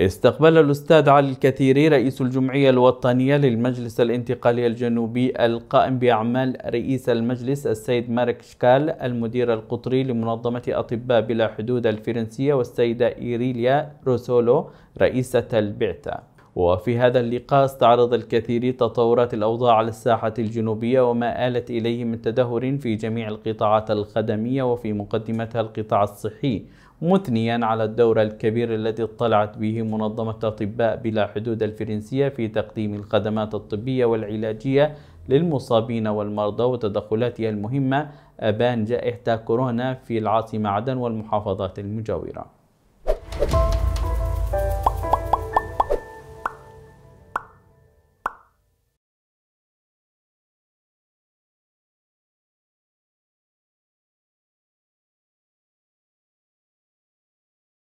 استقبل الأستاذ علي الكثيري رئيس الجمعية الوطنية للمجلس الانتقالي الجنوبي القائم بأعمال رئيس المجلس السيد مارك شكال المدير القطري لمنظمة أطباء بلا حدود الفرنسية والسيدة إيريليا روسولو رئيسة البعثة وفي هذا اللقاء استعرض الكثير تطورات الأوضاع على الساحة الجنوبية وما آلت إليه من تدهور في جميع القطاعات الخدمية وفي مقدمتها القطاع الصحي مثنيا على الدور الكبير الذي اطلعت به منظمة أطباء بلا حدود الفرنسية في تقديم الخدمات الطبية والعلاجية للمصابين والمرضى وتدخلاتها المهمة أبان جائحة كورونا في العاصمة عدن والمحافظات المجاورة.